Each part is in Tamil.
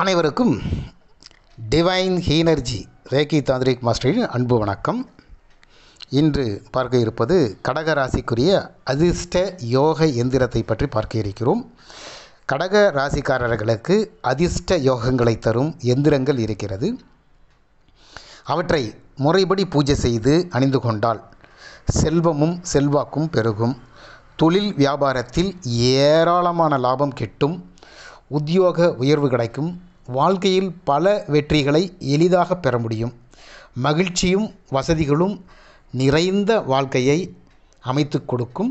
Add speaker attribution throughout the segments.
Speaker 1: அனைவருக்கும் டிவைன் ஹீனர்ஜி ரேகி தாந்திரிக் மாஸ்டரின் அன்பு வணக்கம் இன்று பார்க்க இருப்பது கடக ராசிக்குரிய அதிர்ஷ்ட யோக எந்திரத்தை பற்றி பார்க்க இருக்கிறோம் கடக ராசிக்காரர்களுக்கு அதிர்ஷ்ட யோகங்களை தரும் எந்திரங்கள் இருக்கிறது அவற்றை முறைப்படி பூஜை செய்து அணிந்து கொண்டால் செல்வமும் செல்வாக்கும் பெருகும் தொழில் வியாபாரத்தில் ஏராளமான லாபம் கிட்டும் உத்தியோக உயர்வு கிடைக்கும் வாழ்க்கையில் பல வெற்றிகளை எளிதாக பெற முடியும் மகிழ்ச்சியும் வசதிகளும் நிறைந்த வாழ்க்கையை அமைத்து கொடுக்கும்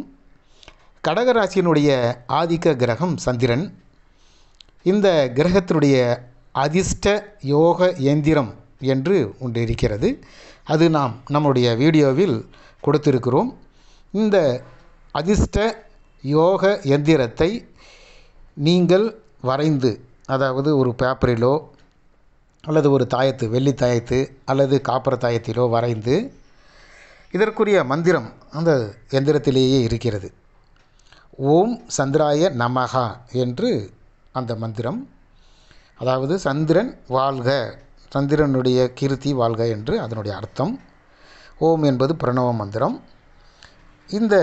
Speaker 1: கடகராசியினுடைய ஆதிக்க கிரகம் சந்திரன் இந்த கிரகத்தினுடைய அதிர்ஷ்ட யோக எந்திரம் என்று ஒன்று இருக்கிறது அது நாம் நம்முடைய வீடியோவில் கொடுத்திருக்கிறோம் இந்த அதிர்ஷ்ட யோக எந்திரத்தை நீங்கள் வரைந்து அதாவது ஒரு பேப்பரிலோ அல்லது ஒரு தாயத்து வெள்ளி தாயத்து அல்லது காப்பர தாயத்திலோ வரைந்து இதற்குரிய மந்திரம் அந்த எந்திரத்திலேயே இருக்கிறது ஓம் சந்திராய நமகா என்று அந்த மந்திரம் அதாவது சந்திரன் வாழ்க சந்திரனுடைய கீர்த்தி வாழ்க என்று அதனுடைய அர்த்தம் ஓம் என்பது பிரணவ மந்திரம் இந்த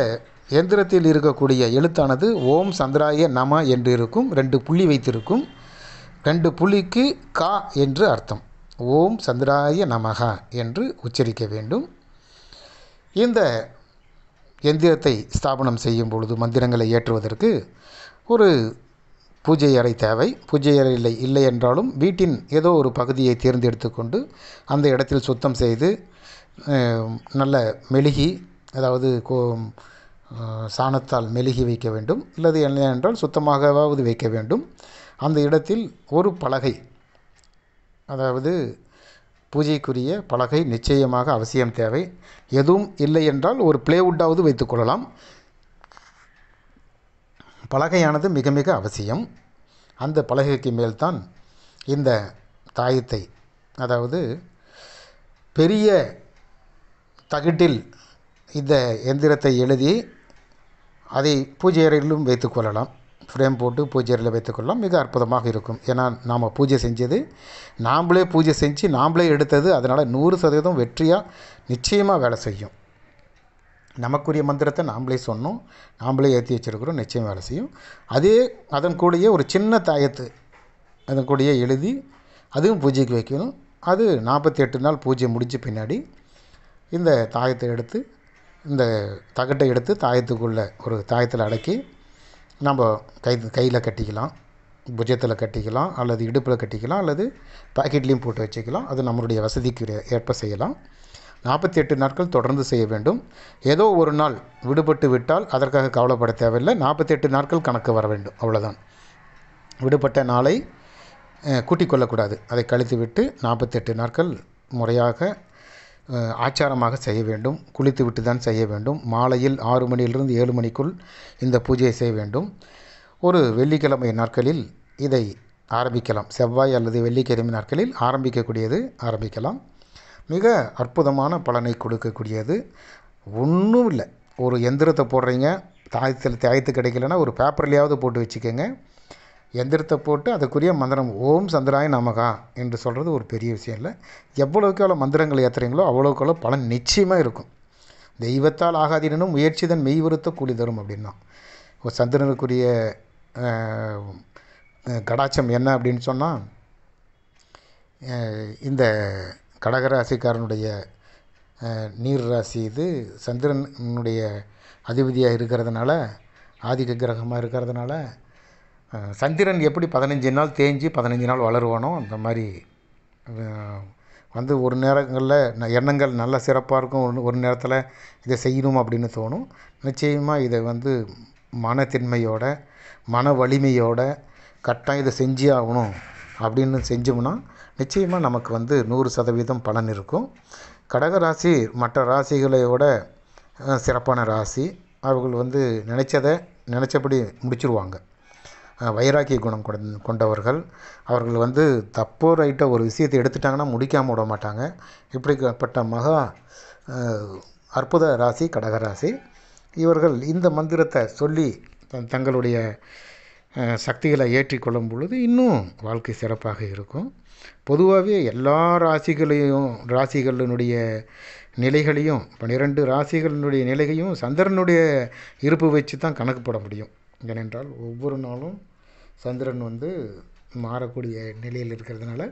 Speaker 1: எந்திரத்தில் இருக்கக்கூடிய எழுத்தானது ஓம் சந்திராய நம என்று இருக்கும் ரெண்டு புள்ளி வைத்திருக்கும் ரெண்டு புலிக்கு கா என்று அர்த்தம் ஓம் சந்திராய நமகா என்று உச்சரிக்க வேண்டும் இந்த எந்திரத்தை ஸ்தாபனம் செய்யும் பொழுது மந்திரங்களை ஏற்றுவதற்கு ஒரு பூஜை அறை தேவை பூஜை அறை இல்லை இல்லை என்றாலும் வீட்டின் ஏதோ ஒரு பகுதியை தேர்ந்தெடுத்து கொண்டு அந்த இடத்தில் சுத்தம் செய்து நல்ல மெழுகி அதாவது கோ சாணத்தால் மெழுகி வைக்க வேண்டும் இல்லது என்ன என்றால் சுத்தமாகவாவது வைக்க வேண்டும் அந்த இடத்தில் ஒரு பலகை அதாவது பூஜைக்குரிய பலகை நிச்சயமாக அவசியம் தேவை எதுவும் இல்லை என்றால் ஒரு பிளேவுட்டாவது வைத்துக்கொள்ளலாம் பலகையானது மிக மிக அவசியம் அந்த பலகைக்கு மேல்தான் இந்த தாயத்தை அதாவது பெரிய தகட்டில் இந்த எந்திரத்தை எழுதி அதை பூஜை அறையிலும் வைத்துக்கொள்ளலாம் ஃப்ரேம் போட்டு பூஜை அறையில் வைத்துக்கொள்ளலாம் மிக அற்புதமாக இருக்கும் ஏன்னா நாம் பூஜை செஞ்சது நாம்ளே பூஜை செஞ்சு நாம்ளே எடுத்தது அதனால் நூறு சதவீதம் வெற்றியாக நிச்சயமாக வேலை செய்யும் நமக்குரிய மந்திரத்தை நாம்ளே சொன்னோம் நாம்ளே ஏற்றி வச்சுருக்கிறோம் நிச்சயம் வேலை செய்யும் அதே அதன் கூடயே ஒரு சின்ன தாயத்து அதன் கூடயே எழுதி அதுவும் பூஜைக்கு வைக்கணும் அது நாற்பத்தி எட்டு நாள் பூஜை முடிஞ்ச பின்னாடி இந்த தாயத்தை எடுத்து இந்த தகட்டை எடுத்து தாயத்துக்குள்ளே ஒரு தாயத்தில் அடக்கி நம்ம கை கையில் கட்டிக்கலாம் புஜத்தில் கட்டிக்கலாம் அல்லது இடுப்பில் கட்டிக்கலாம் அல்லது பாக்கெட்லேயும் போட்டு வச்சுக்கலாம் அது நம்மளுடைய வசதிக்கு ஏற்ப செய்யலாம் நாற்பத்தி எட்டு நாட்கள் தொடர்ந்து செய்ய வேண்டும் ஏதோ ஒரு நாள் விடுபட்டு விட்டால் அதற்காக கவலைப்பட தேவையில்லை நாற்பத்தி எட்டு நாட்கள் கணக்கு வர வேண்டும் அவ்வளோதான் விடுபட்ட நாளை கூட்டிக்கொள்ளக்கூடாது அதை கழித்து விட்டு நாற்பத்தெட்டு நாட்கள் முறையாக ஆச்சாரமாக செய்ய வேண்டும் குளித்துவிட்டு தான் செய்ய வேண்டும் மாலையில் ஆறு மணியிலிருந்து ஏழு மணிக்குள் இந்த பூஜையை செய்ய வேண்டும் ஒரு வெள்ளிக்கிழமை நாட்களில் இதை ஆரம்பிக்கலாம் செவ்வாய் அல்லது வெள்ளிக்கிழமை நாட்களில் ஆரம்பிக்கக்கூடியது ஆரம்பிக்கலாம் மிக அற்புதமான பலனை கொடுக்கக்கூடியது ஒன்றும் இல்லை ஒரு எந்திரத்தை போடுறீங்க தாயத்தில் தாயத்து கிடைக்கலன்னா ஒரு பேப்பர்லேயாவது போட்டு வச்சுக்கோங்க எந்திரத்தை போட்டு அதுக்குரிய மந்திரம் ஓம் சந்திராய நமகா என்று சொல்கிறது ஒரு பெரிய விஷயம் இல்லை எவ்வளோக்கு எவ்வளோ மந்திரங்கள் ஏற்றுறீங்களோ அவ்வளோக்கு எவ்வளோ பலன் நிச்சயமாக இருக்கும் தெய்வத்தால் ஆகாதீனும் முயற்சி தன் மெய் கூலி தரும் அப்படின்னா ஒரு சந்திரனுக்குரிய கடாச்சம் என்ன அப்படின்னு சொன்னால் இந்த கடகராசிக்காரனுடைய நீர் ராசி இது சந்திரனுடைய அதிபதியாக இருக்கிறதுனால ஆதிக்க கிரகமாக இருக்கிறதுனால சந்திரன் எப்படி பதினஞ்சு நாள் தேஞ்சு பதினஞ்சு நாள் வளருவானோ அந்த மாதிரி வந்து ஒரு நேரங்களில் எண்ணங்கள் நல்ல சிறப்பாக இருக்கும் ஒரு ஒரு நேரத்தில் இதை செய்யணும் அப்படின்னு தோணும் நிச்சயமாக இதை வந்து மனத்தின்மையோட மன வலிமையோட கரெக்டாக இதை செஞ்சே ஆகணும் அப்படின்னு செஞ்சோம்னா நிச்சயமாக நமக்கு வந்து நூறு சதவீதம் பலன் இருக்கும் கடகராசி மற்ற ராசிகளையோட சிறப்பான ராசி அவர்கள் வந்து நினச்சதை நினச்சபடி முடிச்சிருவாங்க வைராக்கிய குணம் கொண்டவர்கள் அவர்கள் வந்து தப்போ ரைட்டோ ஒரு விஷயத்தை எடுத்துட்டாங்கன்னா முடிக்காமல் விட மாட்டாங்க இப்படிப்பட்ட மகா அற்புத ராசி கடகராசி இவர்கள் இந்த மந்திரத்தை சொல்லி தங்களுடைய சக்திகளை ஏற்றி கொள்ளும் பொழுது இன்னும் வாழ்க்கை சிறப்பாக இருக்கும் பொதுவாகவே எல்லா ராசிகளையும் ராசிகளினுடைய நிலைகளையும் பன்னிரெண்டு ராசிகளினுடைய நிலைகளையும் சந்திரனுடைய இருப்பு வச்சு தான் கணக்கு போட முடியும் ஏனென்றால் ஒவ்வொரு நாளும் சந்திரன் வந்து மாறக்கூடிய நிலையில் இருக்கிறதுனால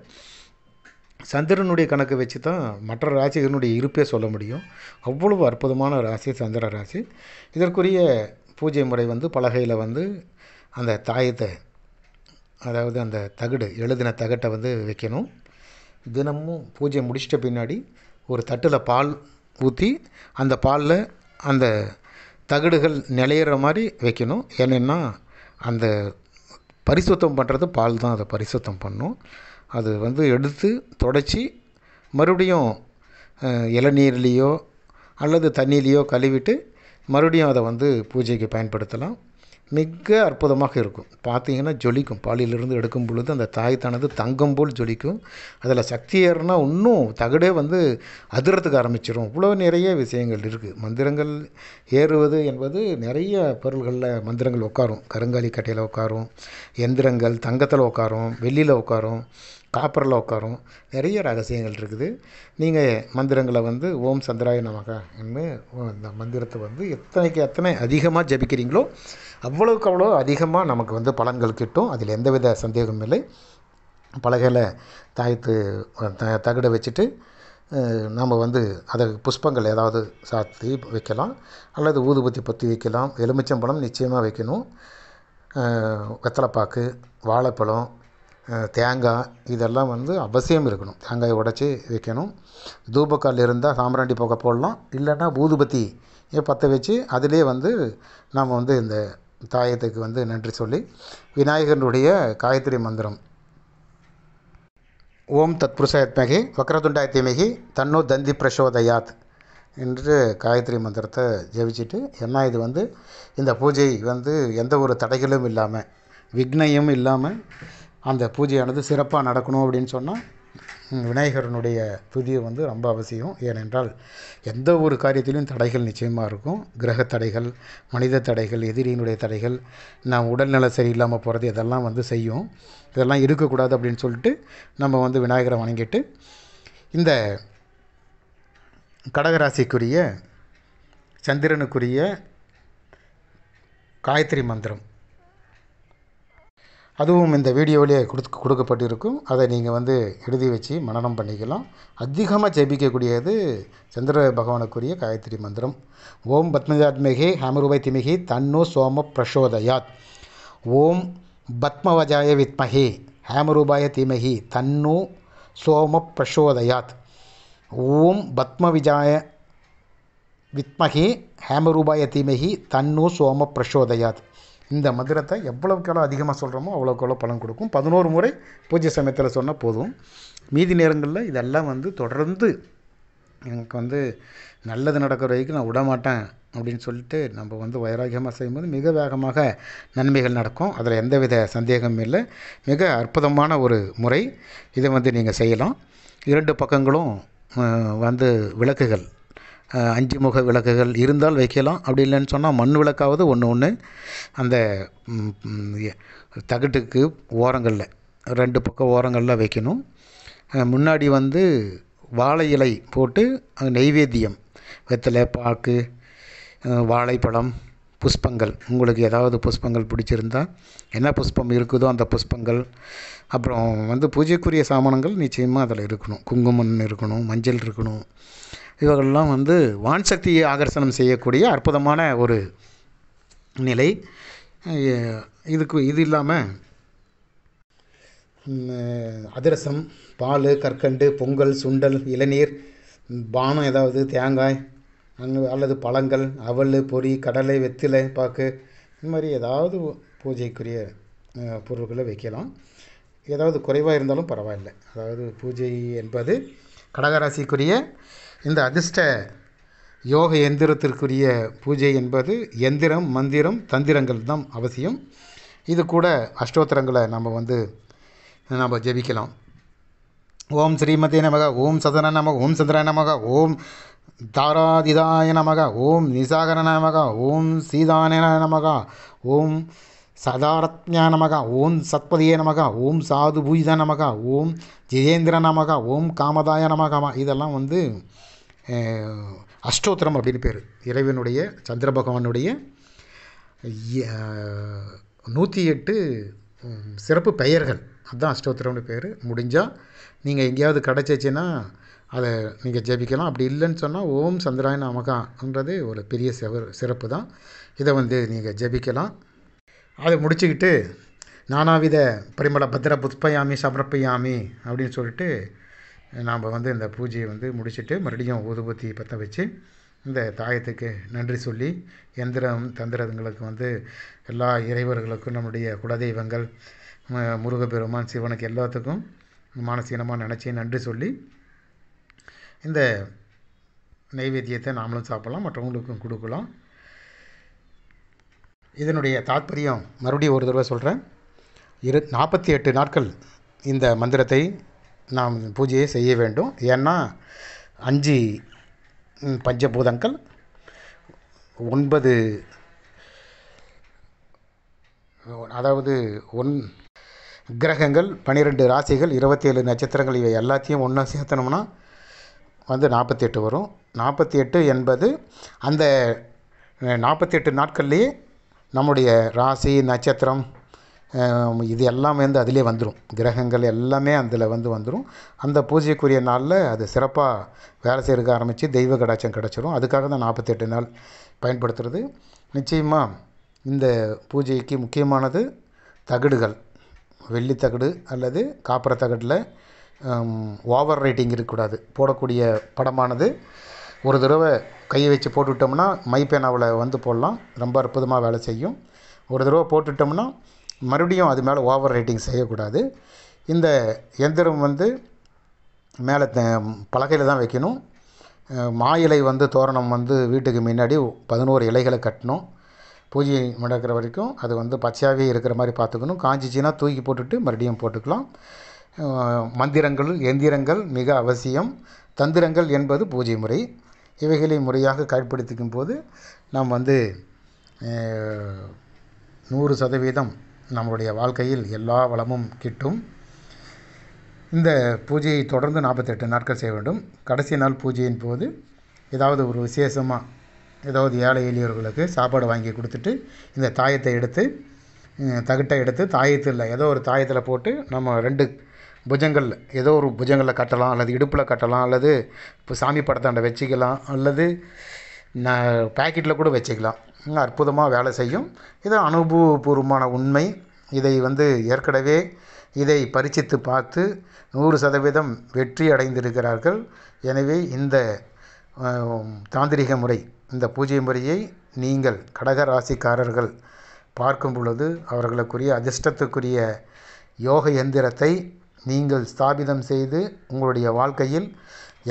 Speaker 1: சந்திரனுடைய கணக்கை வச்சு தான் மற்ற ராசிகளுடைய இருப்பே சொல்ல முடியும் அவ்வளவு அற்புதமான ராசி சந்திர ராசி இதற்குரிய பூஜை முறை வந்து பலகையில் வந்து அந்த தாயத்தை அதாவது அந்த தகடு எழுதின தகட்டை வந்து வைக்கணும் தினமும் பூஜை முடிச்சிட்ட பின்னாடி ஒரு தட்டில் பால் ஊற்றி அந்த பாலில் அந்த தகடுகள் நிலையிற மாதிரி வைக்கணும் ஏன்னா அந்த பரிசுத்தம் பண்ணுறது பால் தான் அதை பரிசுத்தம் பண்ணும் அது வந்து எடுத்து தொடச்சி மறுபடியும் இளநீர்லேயோ அல்லது தண்ணியிலையோ கழுவிட்டு மறுபடியும் அதை வந்து பூஜைக்கு பயன்படுத்தலாம் மிக அற்புதமாக இருக்கும் பார்த்தீங்கன்னா ஜொலிக்கும் பாலியிலிருந்து எடுக்கும் பொழுது அந்த தாய் தனது தங்கம் போல் ஜொலிக்கும் அதில் சக்தி ஏறுனா இன்னும் தகடே வந்து அதிரத்துக்கு ஆரம்பிச்சிடும் இவ்வளோ நிறைய விஷயங்கள் இருக்குது மந்திரங்கள் ஏறுவது என்பது நிறைய பொருள்களில் மந்திரங்கள் உட்காரும் கருங்காலி கட்டையில் உட்காரும் எந்திரங்கள் தங்கத்தில் உட்காரும் வெள்ளியில் உட்காரும் காப்பரில் உட்காரும் நிறைய ரகசியங்கள் இருக்குது நீங்கள் மந்திரங்களை வந்து ஓம் சந்திராய நமகா என்று மந்திரத்தை வந்து எத்தனைக்கு எத்தனை அதிகமாக ஜபிக்கிறீங்களோ அவ்வளோக்கு அவ்வளோ அதிகமாக நமக்கு வந்து பலன்கள் கிட்டும் அதில் எந்தவித சந்தேகமும் இல்லை பலகையில் தாய்த்து த வச்சுட்டு நம்ம வந்து அதை புஷ்பங்கள் ஏதாவது சாத்தி வைக்கலாம் அல்லது ஊதுபத்தி பற்றி வைக்கலாம் எலுமிச்சம்பழம் நிச்சயமாக வைக்கணும் வெத்தலைப்பாக்கு வாழைப்பழம் தேங்காய் இதெல்லாம் வந்து அவசியம் இருக்கணும் தேங்காயை உடச்சி வைக்கணும் தூபக்கால் இருந்தால் சாம்பிராண்டி புகை போடலாம் இல்லைன்னா ஊதுபத்தி பற்ற வச்சு அதிலே வந்து நம்ம வந்து இந்த தாயத்துக்கு வந்து நன்றி சொல்லி விநாயகனுடைய காயத்ரி மந்திரம் ஓம் தத்புருஷாத்மகி வக்ரதுண்டாயத்திமகி தன்னோ தந்தி பிரசோதயாத் என்று காயத்ரி மந்திரத்தை ஜெபிச்சுட்டு என்ன இது வந்து இந்த பூஜை வந்து எந்த ஒரு தடைகளும் இல்லாமல் விக்னையும் இல்லாமல் அந்த பூஜையானது சிறப்பாக நடக்கணும் அப்படின்னு சொன்னால் விநாயகரனுடைய துதியை வந்து ரொம்ப அவசியம் ஏனென்றால் எந்த ஒரு காரியத்திலும் தடைகள் நிச்சயமாக இருக்கும் கிரக தடைகள் மனித தடைகள் எதிரியினுடைய தடைகள் நான் உடல்நல சரியில்லாமல் போகிறது இதெல்லாம் வந்து செய்யும் இதெல்லாம் இருக்கக்கூடாது அப்படின்னு சொல்லிட்டு நம்ம வந்து விநாயகரை வணங்கிட்டு இந்த கடகராசிக்குரிய சந்திரனுக்குரிய காயத்ரி மந்திரம் அதுவும் இந்த வீடியோவிலே கொடுத்து கொடுக்கப்பட்டிருக்கும் அதை நீங்கள் வந்து எழுதி வச்சு மனனம் பண்ணிக்கலாம் அதிகமாக ஜெபிக்கக்கூடியது சந்திர பகவானுக்குரிய காயத்ரி மந்திரம் ஓம் பத்மஜாத்மிகே ஹமருபாய் திமிகி தன்னு சோம பிரசோதயாத் ஓம் பத்மவஜாய வித்மகி ஹேமரூபாய தீமகி தன்னு சோம பிரசோதயாத் ஓம் பத்மவிஜாய வித்மகி ஹேமரூபாய தீமகி தன்னு சோம பிரசோதயாத் இந்த மந்திரத்தை எவ்வளவுக்கெல்லாம் அதிகமாக சொல்கிறோமோ அவ்வளோக்கெவ்வளோ பலன் கொடுக்கும் பதினோரு முறை பூஜை சமயத்தில் சொன்னால் போதும் மீதி நேரங்களில் இதெல்லாம் வந்து தொடர்ந்து எனக்கு வந்து நல்லது நடக்கிற வரைக்கும் நான் விடமாட்டேன் அப்படின்னு சொல்லிட்டு நம்ம வந்து வைராகியமாக செய்யும்போது மிக வேகமாக நன்மைகள் நடக்கும் அதில் எந்தவித சந்தேகமும் இல்லை மிக அற்புதமான ஒரு முறை இதை வந்து நீங்கள் செய்யலாம் இரண்டு பக்கங்களும் வந்து விளக்குகள் அஞ்சு முக விளக்குகள் இருந்தால் வைக்கலாம் அப்படி இல்லைன்னு சொன்னால் மண் விளக்காவது ஒன்று ஒன்று அந்த தகட்டுக்கு ஓரங்களில் ரெண்டு பக்கம் ஓரங்களில் வைக்கணும் முன்னாடி வந்து வாழை இலை போட்டு நெய்வேத்தியம் வெத்தலை பாக்கு வாழைப்பழம் புஷ்பங்கள் உங்களுக்கு ஏதாவது புஷ்பங்கள் பிடிச்சிருந்தால் என்ன புஷ்பம் இருக்குதோ அந்த புஷ்பங்கள் அப்புறம் வந்து பூஜைக்குரிய சாமானங்கள் நிச்சயமாக அதில் இருக்கணும் குங்குமம் இருக்கணும் மஞ்சள் இருக்கணும் இவர்கள்லாம் வந்து வான் சக்தியை ஆகர்ஷணம் செய்யக்கூடிய அற்புதமான ஒரு நிலை இதுக்கு இது இல்லாமல் அதிரசம் பால் கற்கண்டு பொங்கல் சுண்டல் இளநீர் பானம் ஏதாவது தேங்காய் அல்லது பழங்கள் அவல் பொரி கடலை வெத்திலை பாக்கு இந்த மாதிரி ஏதாவது பூஜைக்குரிய பொருட்களை வைக்கலாம் ஏதாவது குறைவாக இருந்தாலும் பரவாயில்லை அதாவது பூஜை என்பது கடகராசிக்குரிய இந்த அதிர்ஷ்ட யோக எந்திரத்திற்குரிய பூஜை என்பது எந்திரம் மந்திரம் தந்திரங்கள் தான் அவசியம் இது கூட அஷ்டோத்திரங்களை நம்ம வந்து நம்ம ஜெபிக்கலாம் ஓம் ஸ்ரீமதி நமக ஓம் சதன நமக ஓம் சந்திர நமக ஓம் தாராதிதாய நமக ஓம் நிசாகர நமக ஓம் சீதானன நமக ஓம் சதாரத்யா நமக ஓம் சத்பதியே நமக ஓம் சாது பூஜித நமக ஓம் ஜிதேந்திர நமக ஓம் காமதாய நமகமா இதெல்லாம் வந்து அஷ்டோத்திரம் அப்படின்னு பேர் இறைவனுடைய சந்திர பகவானுடைய நூற்றி எட்டு சிறப்பு பெயர்கள் அதுதான் அஷ்டோத்திரம்னு பேர் முடிஞ்சால் நீங்கள் எங்கேயாவது கிடச்சிச்சின்னா அதை நீங்கள் ஜெபிக்கலாம் அப்படி இல்லைன்னு சொன்னால் ஓம் சந்திராய நமகான்றது ஒரு பெரிய சிவர் சிறப்பு தான் இதை வந்து நீங்கள் ஜெபிக்கலாம் அதை முடிச்சுக்கிட்டு நானாவித பரிமள பத்ர புஷ்பயாமி சமர்ப்பயாமி அப்படின்னு சொல்லிட்டு நாம் வந்து இந்த பூஜையை வந்து முடிச்சுட்டு மறுபடியும் ஊதுபத்தி பற்ற வச்சு இந்த தாயத்துக்கு நன்றி சொல்லி எந்திரம் தந்திரங்களுக்கு வந்து எல்லா இறைவர்களுக்கும் நம்முடைய குலதெய்வங்கள் முருகப்பெருமான் சிவனுக்கு எல்லாத்துக்கும் மானசீனமாக நினச்சி நன்றி சொல்லி இந்த நைவேத்தியத்தை நாமளும் சாப்பிட்லாம் மற்றவங்களுக்கும் கொடுக்கலாம் இதனுடைய தாத்பரியம் மறுபடியும் ஒரு தடவை சொல்கிறேன் இரு நாற்பத்தி எட்டு நாட்கள் இந்த மந்திரத்தை நாம் பூஜையை செய்ய வேண்டும் ஏன்னா அஞ்சு பஞ்சபூதங்கள் ஒன்பது அதாவது ஒன் கிரகங்கள் பன்னிரெண்டு ராசிகள் இருபத்தேழு நட்சத்திரங்கள் இவை எல்லாத்தையும் ஒன்றா சேர்த்தனோம்னா வந்து நாற்பத்தி எட்டு வரும் நாற்பத்தி எட்டு என்பது அந்த நாற்பத்தி எட்டு நாட்கள்லேயே நம்முடைய ராசி நட்சத்திரம் இது எல்லாம் வந்து அதிலே வந்துடும் கிரகங்கள் எல்லாமே அதில் வந்து வந்துடும் அந்த பூஜைக்குரிய நாளில் அது சிறப்பாக வேலை செய்யறதுக்கு ஆரம்பித்து தெய்வ கடாச்சம் கிடச்சிரும் அதுக்காக தான் நாற்பத்தெட்டு நாள் பயன்படுத்துகிறது நிச்சயமாக இந்த பூஜைக்கு முக்கியமானது தகடுகள் வெள்ளி தகடு அல்லது காப்பர தகடில் ஓவர் ரைட்டிங் இருக்கக்கூடாது போடக்கூடிய படமானது ஒரு தடவை கையை வச்சு போட்டுவிட்டோம்னா மைப்பேனாவில் வந்து போடலாம் ரொம்ப அற்புதமாக வேலை செய்யும் ஒரு தடவை போட்டுவிட்டோம்னா மறுபடியும் அது மேலே ஓவர் ரைட்டிங் செய்யக்கூடாது இந்த எந்திரம் வந்து மேலே பலகையில் தான் வைக்கணும் மா இலை வந்து தோரணம் வந்து வீட்டுக்கு முன்னாடி பதினோரு இலைகளை கட்டணும் பூஜை நடக்கிற வரைக்கும் அது வந்து பச்சையாகவே இருக்கிற மாதிரி பார்த்துக்கணும் காஞ்சிச்சின்னா தூக்கி போட்டுட்டு மறுபடியும் போட்டுக்கலாம் மந்திரங்கள் எந்திரங்கள் மிக அவசியம் தந்திரங்கள் என்பது பூஜை முறை இவைகளை முறையாக கடைப்பிடித்துக்கும் போது நாம் வந்து நூறு சதவீதம் நம்மளுடைய வாழ்க்கையில் எல்லா வளமும் கிட்டும் இந்த பூஜையை தொடர்ந்து நாற்பத்தெட்டு நாட்கள் செய்ய வேண்டும் கடைசி நாள் பூஜையின் போது ஏதாவது ஒரு விசேஷமாக ஏதாவது ஏழை எளியவர்களுக்கு சாப்பாடு வாங்கி கொடுத்துட்டு இந்த தாயத்தை எடுத்து தகுட்டை எடுத்து தாயத்தில் ஏதோ ஒரு தாயத்தில் போட்டு நம்ம ரெண்டு புஜங்களில் ஏதோ ஒரு புஜங்களில் கட்டலாம் அல்லது இடுப்பில் கட்டலாம் அல்லது இப்போ சாமி படத்தாண்ட வச்சுக்கலாம் அல்லது ந பேக்கெட்டில் கூட வச்சுக்கலாம் அற்புதமாக வேலை செய்யும் இது அனுபவபூர்வமான உண்மை இதை வந்து ஏற்கனவே இதை பரிச்சித்து பார்த்து நூறு சதவீதம் வெற்றி அடைந்திருக்கிறார்கள் எனவே இந்த தாந்திரிக முறை இந்த பூஜை முறையை நீங்கள் கடக ராசிக்காரர்கள் பார்க்கும் பொழுது அவர்களுக்குரிய அதிர்ஷ்டத்துக்குரிய யோக எந்திரத்தை நீங்கள் ஸ்தாபிதம் செய்து உங்களுடைய வாழ்க்கையில்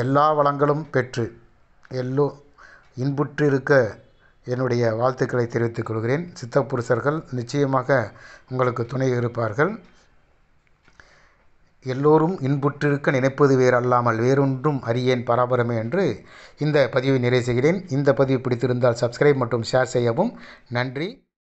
Speaker 1: எல்லா வளங்களும் பெற்று எல்லோ இன்புற்றிருக்க என்னுடைய வாழ்த்துக்களை தெரிவித்துக் கொள்கிறேன் சித்தப்புருஷர்கள் நிச்சயமாக உங்களுக்கு துணை இருப்பார்கள் எல்லோரும் இன்புற்றிருக்க நினைப்பது வேறு அல்லாமல் வேறொன்றும் அறியேன் பராபரமே என்று இந்த பதிவை நிறைவு செய்கிறேன் இந்த பதிவு பிடித்திருந்தால் சப்ஸ்கிரைப் மற்றும் ஷேர் செய்யவும் நன்றி